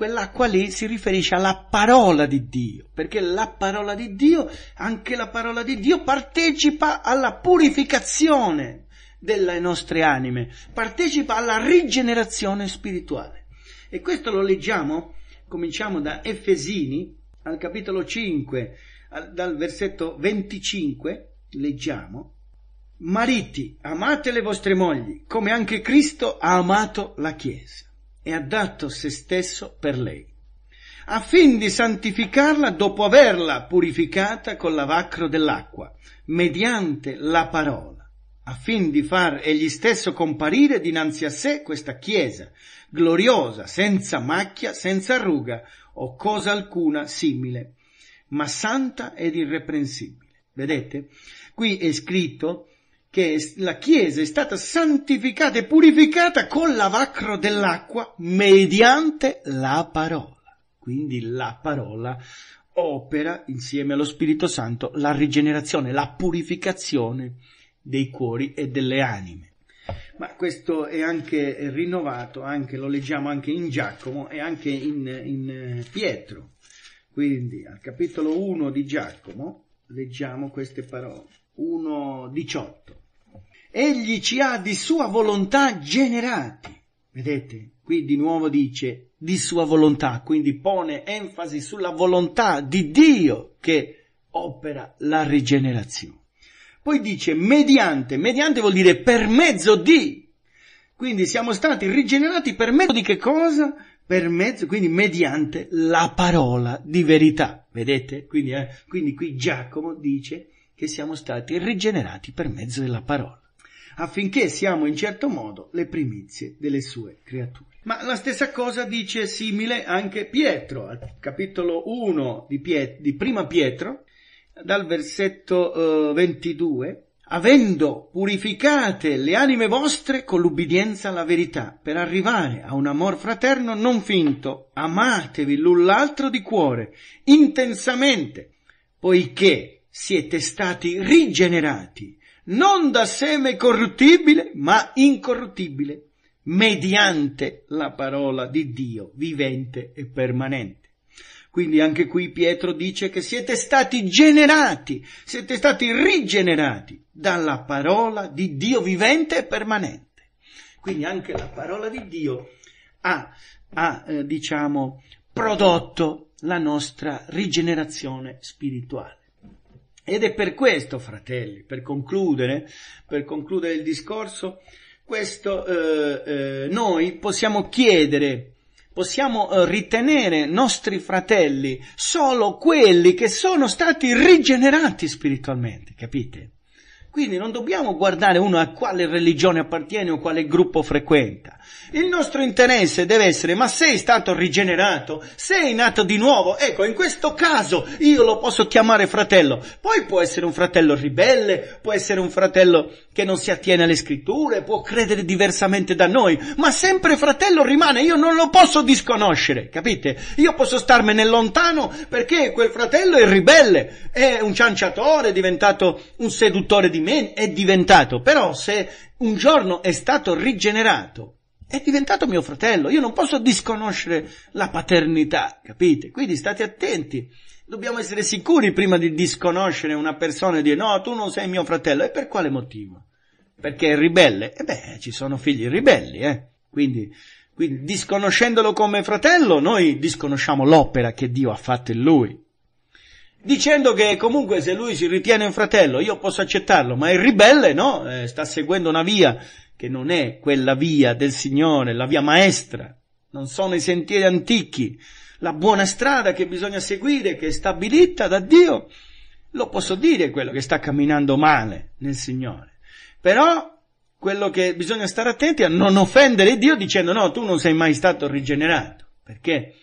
quell'acqua lì si riferisce alla parola di Dio, perché la parola di Dio, anche la parola di Dio partecipa alla purificazione delle nostre anime, partecipa alla rigenerazione spirituale. E questo lo leggiamo, cominciamo da Efesini, al capitolo 5, al, dal versetto 25, leggiamo, Mariti, amate le vostre mogli, come anche Cristo ha amato la Chiesa e ha dato se stesso per lei, a di santificarla dopo averla purificata con l'avacro dell'acqua, mediante la parola, a di far egli stesso comparire dinanzi a sé questa Chiesa, gloriosa, senza macchia, senza ruga o cosa alcuna simile, ma santa ed irreprensibile. Vedete? Qui è scritto che la Chiesa è stata santificata e purificata con l'avacro dell'acqua mediante la parola. Quindi la parola opera insieme allo Spirito Santo la rigenerazione, la purificazione dei cuori e delle anime. Ma questo è anche rinnovato, anche, lo leggiamo anche in Giacomo e anche in, in eh, Pietro. Quindi al capitolo 1 di Giacomo leggiamo queste parole. 1.18 egli ci ha di sua volontà generati. Vedete, qui di nuovo dice di sua volontà, quindi pone enfasi sulla volontà di Dio che opera la rigenerazione. Poi dice mediante, mediante vuol dire per mezzo di. Quindi siamo stati rigenerati per mezzo di che cosa? Per mezzo, quindi mediante la parola di verità. Vedete? Quindi, eh, quindi qui Giacomo dice che siamo stati rigenerati per mezzo della parola affinché siamo in certo modo le primizie delle sue creature. Ma la stessa cosa dice simile anche Pietro, al capitolo 1 di, Piet- di Prima Pietro, dal versetto eh, 22, avendo purificate le anime vostre con l'ubbidienza alla verità, per arrivare a un amor fraterno non finto, amatevi l'un l'altro di cuore, intensamente, poiché siete stati rigenerati non da seme corruttibile, ma incorruttibile, mediante la parola di Dio vivente e permanente. Quindi anche qui Pietro dice che siete stati generati, siete stati rigenerati dalla parola di Dio vivente e permanente. Quindi anche la parola di Dio ha, ha eh, diciamo, prodotto la nostra rigenerazione spirituale. Ed è per questo, fratelli, per concludere, per concludere il discorso, questo eh, eh, noi possiamo chiedere, possiamo eh, ritenere nostri fratelli solo quelli che sono stati rigenerati spiritualmente, capite? Quindi non dobbiamo guardare uno a quale religione appartiene o quale gruppo frequenta. Il nostro interesse deve essere ma sei stato rigenerato, sei nato di nuovo, ecco in questo caso io lo posso chiamare fratello. Poi può essere un fratello ribelle, può essere un fratello che non si attiene alle scritture, può credere diversamente da noi, ma sempre fratello rimane, io non lo posso disconoscere, capite? Io posso starmene lontano perché quel fratello è ribelle, è un cianciatore, è diventato un seduttore di tradimento, è diventato, però se un giorno è stato rigenerato, è diventato mio fratello, io non posso disconoscere la paternità, capite? Quindi state attenti, dobbiamo essere sicuri prima di disconoscere una persona e dire no, tu non sei mio fratello, e per quale motivo? Perché è ribelle? E eh beh, ci sono figli ribelli, eh? Quindi, quindi disconoscendolo come fratello, noi disconosciamo l'opera che Dio ha fatto in lui dicendo che comunque se lui si ritiene un fratello io posso accettarlo, ma il ribelle no, eh, sta seguendo una via che non è quella via del Signore, la via maestra, non sono i sentieri antichi, la buona strada che bisogna seguire, che è stabilita da Dio, lo posso dire quello che sta camminando male nel Signore, però quello che bisogna stare attenti a non offendere Dio dicendo no, tu non sei mai stato rigenerato, perché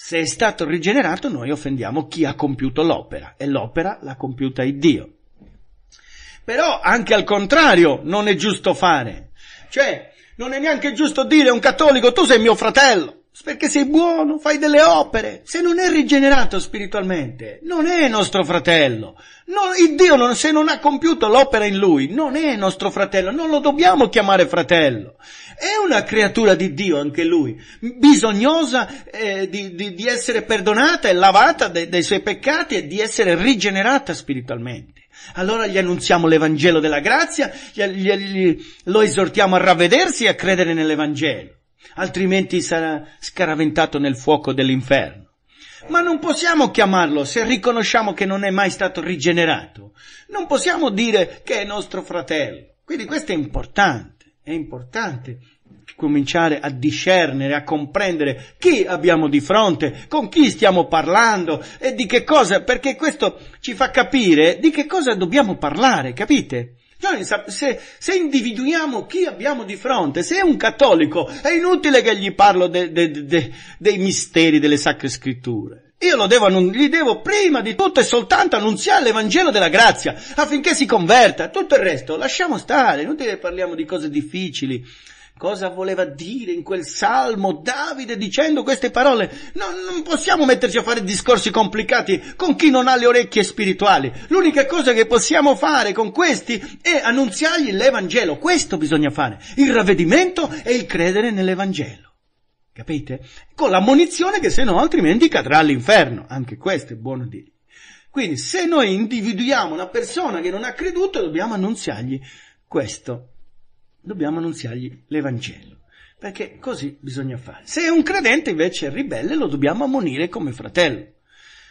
se è stato rigenerato noi offendiamo chi ha compiuto l'opera e l'opera l'ha compiuta il Dio. Però anche al contrario non è giusto fare. Cioè, non è neanche giusto dire a un cattolico tu sei mio fratello perché sei buono, fai delle opere. Se non è rigenerato spiritualmente, non è nostro fratello. Non, il Dio, non, se non ha compiuto l'opera in lui, non è nostro fratello. Non lo dobbiamo chiamare fratello. È una creatura di Dio anche lui, bisognosa eh, di, di, di, essere perdonata e lavata de, dei suoi peccati e di essere rigenerata spiritualmente. Allora gli annunziamo l'Evangelo della grazia, gli, gli, gli, lo esortiamo a ravvedersi e a credere nell'Evangelo altrimenti sarà scaraventato nel fuoco dell'inferno. Ma non possiamo chiamarlo se riconosciamo che non è mai stato rigenerato. Non possiamo dire che è nostro fratello. Quindi questo è importante, è importante cominciare a discernere, a comprendere chi abbiamo di fronte, con chi stiamo parlando e di che cosa, perché questo ci fa capire di che cosa dobbiamo parlare, capite? Noi se, se, individuiamo chi abbiamo di fronte, se è un cattolico, è inutile che gli parlo de, de, de, dei misteri delle sacre scritture. Io devo, gli devo prima di tutto e soltanto annunziare l'Evangelo della grazia affinché si converta. Tutto il resto lasciamo stare, inutile che parliamo di cose difficili. Cosa voleva dire in quel salmo Davide dicendo queste parole? No, non possiamo metterci a fare discorsi complicati con chi non ha le orecchie spirituali. L'unica cosa che possiamo fare con questi è annunziargli l'Evangelo. Questo bisogna fare. Il ravvedimento e il credere nell'Evangelo. Capite? Con l'ammonizione che se no altrimenti cadrà all'inferno. Anche questo è buono dire. Quindi se noi individuiamo una persona che non ha creduto dobbiamo annunziargli questo dobbiamo annunziargli l'Evangelo. Perché così bisogna fare. Se è un credente invece è ribelle, lo dobbiamo ammonire come fratello.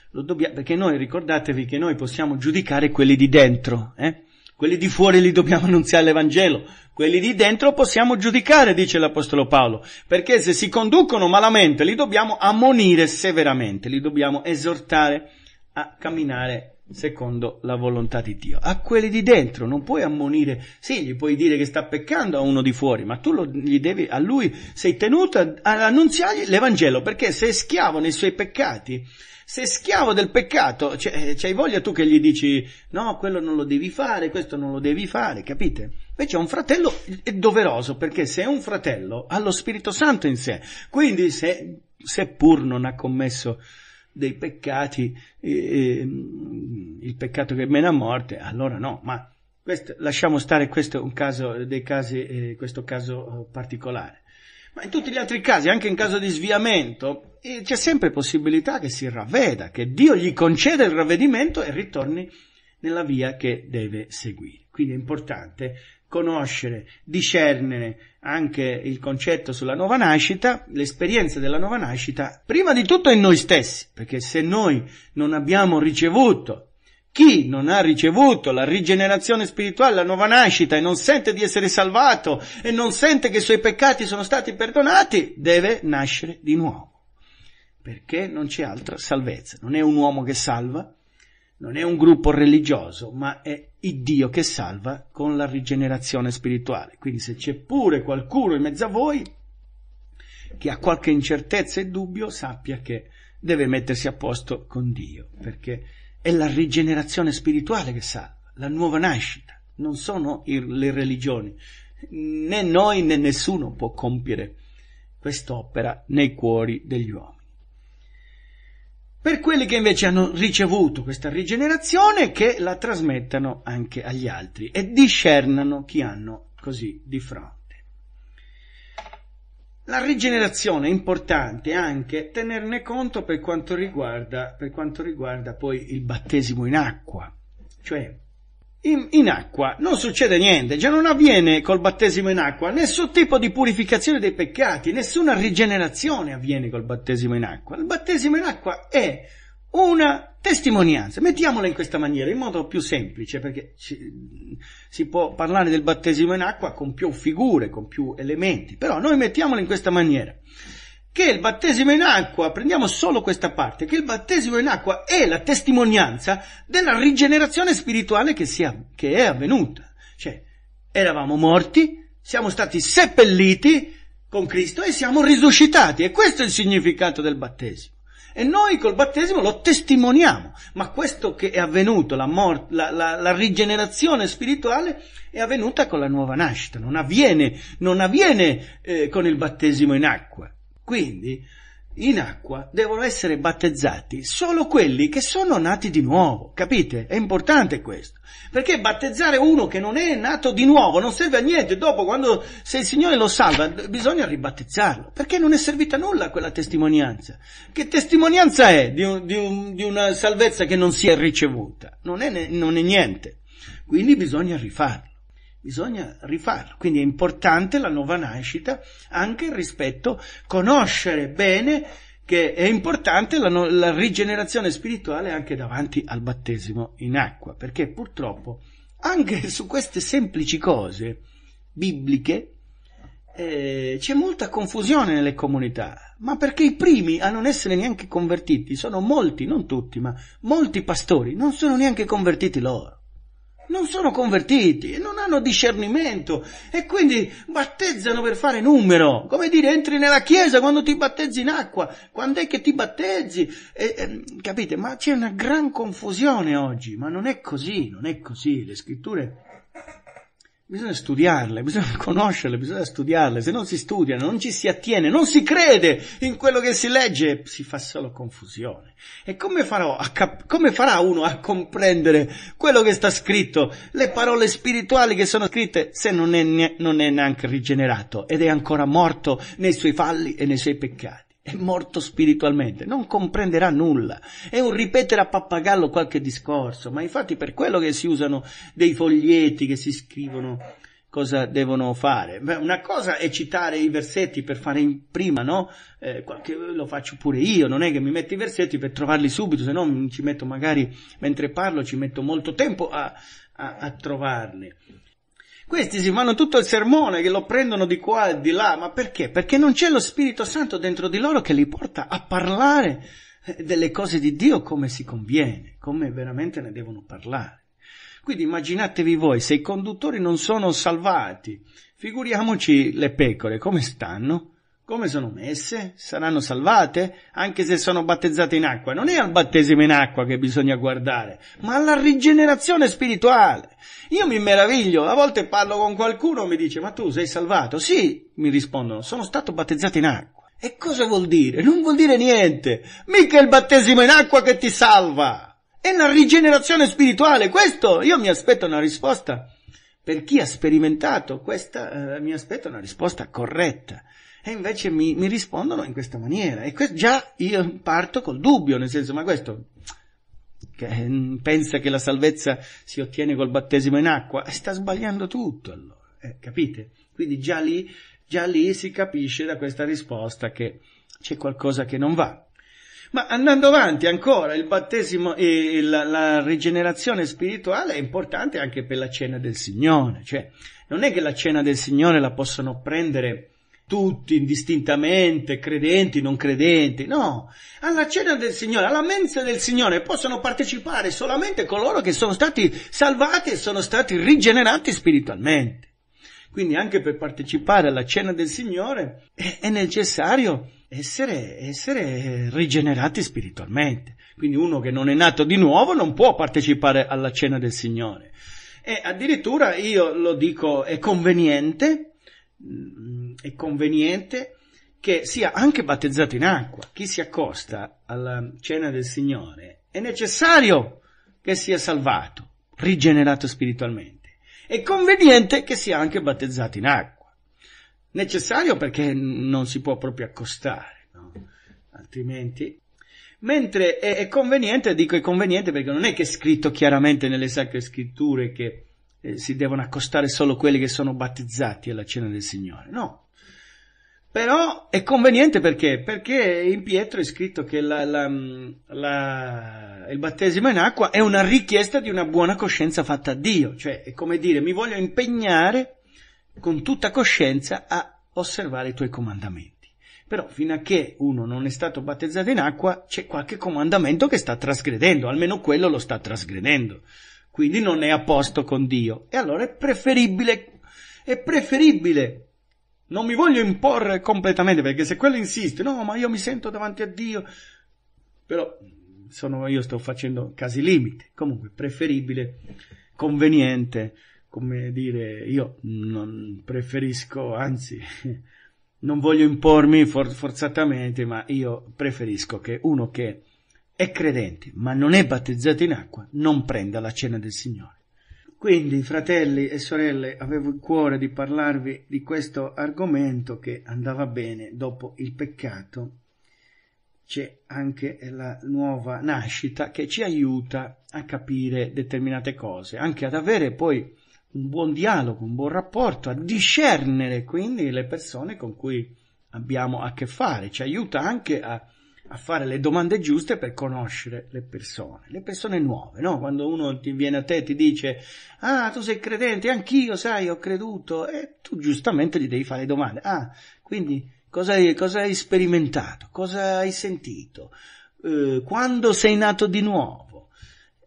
Dobbia, perché noi ricordatevi che noi possiamo giudicare quelli di dentro, eh? quelli di fuori li dobbiamo annunziare l'Evangelo, quelli di dentro possiamo giudicare, dice l'Apostolo Paolo, perché se si conducono malamente li dobbiamo ammonire severamente, li dobbiamo esortare a camminare secondo la volontà di Dio. A quelli di dentro non puoi ammonire, sì, gli puoi dire che sta peccando a uno di fuori, ma tu lo, gli devi, a lui sei tenuto ad annunziargli l'Evangelo, perché sei schiavo nei suoi peccati, sei schiavo del peccato, eh, c'hai voglia tu che gli dici no, quello non lo devi fare, questo non lo devi fare, capite? Invece un fratello è doveroso, perché se è un fratello ha lo Spirito Santo in sé, quindi se, seppur non ha commesso dei peccati, eh, il peccato che mena a morte, allora no, ma questo, lasciamo stare questo un caso, dei casi, eh, questo caso eh, particolare. Ma in tutti gli altri casi, anche in caso di sviamento, eh, c'è sempre possibilità che si ravveda, che Dio gli conceda il ravvedimento e ritorni nella via che deve seguire. Quindi è importante conoscere, discernere anche il concetto sulla nuova nascita, l'esperienza della nuova nascita, prima di tutto in noi stessi, perché se noi non abbiamo ricevuto, chi non ha ricevuto la rigenerazione spirituale, la nuova nascita e non sente di essere salvato e non sente che i suoi peccati sono stati perdonati, deve nascere di nuovo, perché non c'è altra salvezza, non è un uomo che salva, non è un gruppo religioso, ma è il Dio che salva con la rigenerazione spirituale. Quindi se c'è pure qualcuno in mezzo a voi che ha qualche incertezza e dubbio, sappia che deve mettersi a posto con Dio, perché è la rigenerazione spirituale che salva, la nuova nascita, non sono le religioni. Né noi né nessuno può compiere quest'opera nei cuori degli uomini per quelli che invece hanno ricevuto questa rigenerazione che la trasmettano anche agli altri e discernano chi hanno così di fronte. La rigenerazione è importante anche tenerne conto per quanto riguarda, per quanto riguarda poi il battesimo in acqua, cioè in, in, acqua non succede niente, già non avviene col battesimo in acqua nessun tipo di purificazione dei peccati, nessuna rigenerazione avviene col battesimo in acqua. Il battesimo in acqua è una testimonianza, mettiamola in questa maniera, in modo più semplice, perché ci, si può parlare del battesimo in acqua con più figure, con più elementi, però noi mettiamola in questa maniera che il battesimo in acqua, prendiamo solo questa parte, che il battesimo in acqua è la testimonianza della rigenerazione spirituale che, sia, che è avvenuta. Cioè, eravamo morti, siamo stati seppelliti con Cristo e siamo risuscitati. E questo è il significato del battesimo. E noi col battesimo lo testimoniamo, ma questo che è avvenuto, la, mort- la, la, la rigenerazione spirituale, è avvenuta con la nuova nascita, non avviene, non avviene eh, con il battesimo in acqua. Quindi in acqua devono essere battezzati solo quelli che sono nati di nuovo, capite? È importante questo, perché battezzare uno che non è nato di nuovo non serve a niente, dopo quando se il Signore lo salva bisogna ribattezzarlo, perché non è servita a nulla quella testimonianza. Che testimonianza è di, un, di, un, di una salvezza che non si è ricevuta? Non è, non è niente, quindi bisogna rifarlo bisogna rifarlo. Quindi è importante la nuova nascita, anche rispetto, a conoscere bene che è importante la, no- la rigenerazione spirituale anche davanti al battesimo in acqua, perché purtroppo anche su queste semplici cose bibliche eh, c'è molta confusione nelle comunità, ma perché i primi a non essere neanche convertiti sono molti, non tutti, ma molti pastori non sono neanche convertiti loro non sono convertiti, non hanno discernimento e quindi battezzano per fare numero. Come dire, entri nella chiesa quando ti battezzi in acqua, quando è che ti battezzi? E, e, ehm, capite? Ma c'è una gran confusione oggi, ma non è così, non è così. Le scritture Bisogna studiarle, bisogna conoscerle, bisogna studiarle. Se non si studiano, non ci si attiene, non si crede in quello che si legge, si fa solo confusione. E come, cap- come, farà uno a comprendere quello che sta scritto, le parole spirituali che sono scritte, se non è, ne- non è neanche rigenerato ed è ancora morto nei suoi falli e nei suoi peccati? è morto spiritualmente, non comprenderà nulla, è un ripetere a pappagallo qualche discorso, ma infatti per quello che si usano dei foglietti che si scrivono cosa devono fare. Beh, una cosa è citare i versetti per fare in prima, no? Eh, qualche, lo faccio pure io, non è che mi metto i versetti per trovarli subito, se no ci metto magari, mentre parlo, ci metto molto tempo a, a, a trovarli. Questi si fanno tutto il sermone che lo prendono di qua e di là, ma perché? Perché non c'è lo Spirito Santo dentro di loro che li porta a parlare eh, delle cose di Dio come si conviene, come veramente ne devono parlare. Quindi immaginatevi voi, se i conduttori non sono salvati, figuriamoci le pecore, come stanno? Come sono messe? Saranno salvate? Anche se sono battezzate in acqua. Non è al battesimo in acqua che bisogna guardare, ma alla rigenerazione spirituale. Io mi meraviglio, a volte parlo con qualcuno e mi dice, ma tu sei salvato? Sì, mi rispondono, sono stato battezzato in acqua. E cosa vuol dire? Non vuol dire niente. Mica è il battesimo in acqua che ti salva. È la rigenerazione spirituale. Questo io mi aspetto una risposta. Per chi ha sperimentato questa, eh, mi aspetto una risposta corretta. E invece mi, mi rispondono in questa maniera. E que- già io parto col dubbio, nel senso, ma questo che mm, pensa che la salvezza si ottiene col battesimo in acqua, sta sbagliando tutto allora, eh, capite? Quindi già lì, già lì si capisce da questa risposta che c'è qualcosa che non va. Ma andando avanti ancora, il battesimo e la, la, rigenerazione spirituale è importante anche per la cena del Signore, cioè non è che la cena del Signore la possono prendere tutti indistintamente, credenti, non credenti, no, alla cena del Signore, alla mensa del Signore possono partecipare solamente coloro che sono stati salvati e sono stati rigenerati spiritualmente. Quindi anche per partecipare alla cena del Signore è, necessario essere, essere rigenerati spiritualmente. Quindi uno che non è nato di nuovo non può partecipare alla cena del Signore. E addirittura io lo dico, è conveniente mh, mm, è conveniente che sia anche battezzato in acqua. Chi si accosta alla cena del Signore è necessario che sia salvato, rigenerato spiritualmente. È conveniente che sia anche battezzato in acqua. Necessario perché non si può proprio accostare, no? altrimenti mentre è, conveniente, dico è conveniente perché non è che è scritto chiaramente nelle sacre scritture che eh, si devono accostare solo quelli che sono battezzati alla cena del Signore. No. Però è conveniente perché? Perché in Pietro è scritto che la, la, la, il battesimo in acqua è una richiesta di una buona coscienza fatta a Dio, cioè è come dire mi voglio impegnare con tutta coscienza a osservare i tuoi comandamenti. Però fino a che uno non è stato battezzato in acqua c'è qualche comandamento che sta trasgredendo, almeno quello lo sta trasgredendo quindi non è a posto con Dio. E allora è preferibile, è preferibile. Non mi voglio imporre completamente perché se quello insiste, no, ma io mi sento davanti a Dio, però sono, io sto facendo casi limite. Comunque, preferibile, conveniente, come dire, io non preferisco, anzi, non voglio impormi for- forzatamente, ma io preferisco che uno che è credente, ma non è battezzato in acqua, non prenda la cena del Signore. Quindi, fratelli e sorelle, avevo il cuore di parlarvi di questo argomento che andava bene dopo il peccato. C'è anche la nuova nascita che ci aiuta a capire determinate cose, anche ad avere poi un buon dialogo, un buon rapporto, a discernere quindi le persone con cui abbiamo a che fare, ci aiuta anche a a fare le domande giuste per conoscere le persone, le persone nuove, no? Quando uno ti viene a te e ti dice, ah, tu sei credente, anch'io, sai, ho creduto, e tu giustamente gli devi fare domande. Ah, quindi cosa hai, cosa hai sperimentato? Cosa hai sentito? Eh, quando sei nato di nuovo?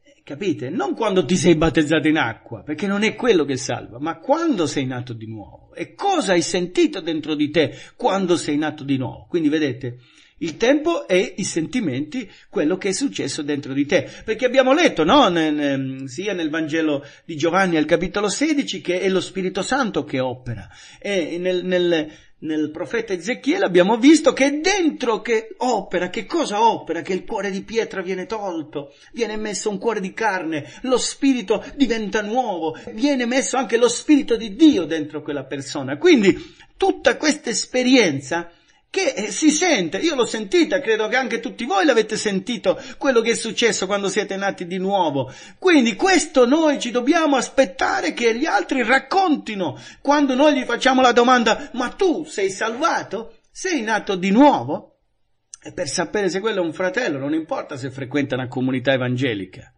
Eh, capite? Non quando ti sei battezzato in acqua, perché non è quello che salva, ma quando sei nato di nuovo. E cosa hai sentito dentro di te quando sei nato di nuovo? Quindi vedete, il tempo e i sentimenti, quello che è successo dentro di te. Perché abbiamo letto, no? N- n- ehm, sia nel Vangelo di Giovanni al capitolo 16 che è lo Spirito Santo che opera. E nel, nel, nel profeta Ezechiele abbiamo visto che dentro che opera, che cosa opera? Che il cuore di pietra viene tolto, viene messo un cuore di carne, lo spirito diventa nuovo, viene messo anche lo spirito di Dio dentro quella persona. Quindi tutta questa esperienza che eh, si sente, io l'ho sentita, credo che anche tutti voi l'avete sentito, quello che è successo quando siete nati di nuovo. Quindi questo noi ci dobbiamo aspettare che gli altri raccontino quando noi gli facciamo la domanda, ma tu sei salvato? Sei nato di nuovo? E per sapere se quello è un fratello, non importa se frequenta una comunità evangelica.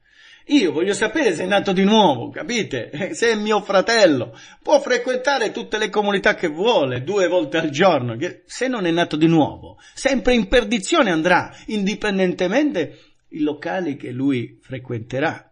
Io voglio sapere se è nato di nuovo, capite? Se è mio fratello. Può frequentare tutte le comunità che vuole, due volte al giorno. Se non è nato di nuovo, sempre in perdizione andrà, indipendentemente i locali che lui frequenterà.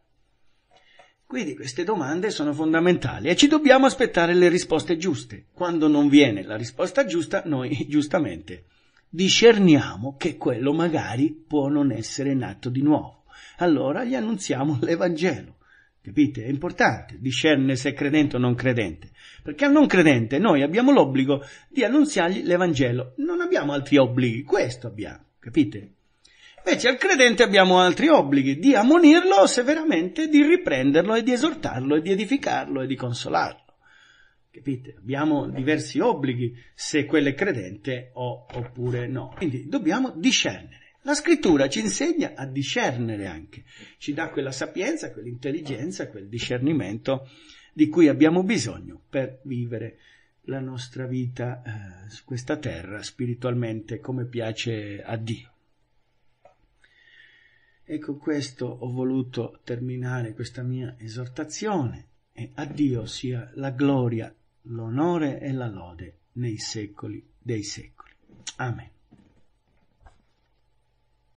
Quindi queste domande sono fondamentali e ci dobbiamo aspettare le risposte giuste. Quando non viene la risposta giusta, noi giustamente discerniamo che quello magari può non essere nato di nuovo allora gli annunziamo l'Evangelo. Capite? È importante discernere se è credente o non credente, perché al non credente noi abbiamo l'obbligo di annunziargli l'Evangelo, non abbiamo altri obblighi, questo abbiamo, capite? Invece al credente abbiamo altri obblighi, di ammonirlo severamente, di riprenderlo e di esortarlo e di edificarlo e di consolarlo. Capite? Abbiamo diversi obblighi se quello è credente o, oppure no. Quindi dobbiamo discernere. La scrittura ci insegna a discernere anche, ci dà quella sapienza, quell'intelligenza, quel discernimento di cui abbiamo bisogno per vivere la nostra vita eh, su questa terra spiritualmente come piace a Dio. E con questo ho voluto terminare questa mia esortazione e a Dio sia la gloria, l'onore e la lode nei secoli dei secoli. Amen.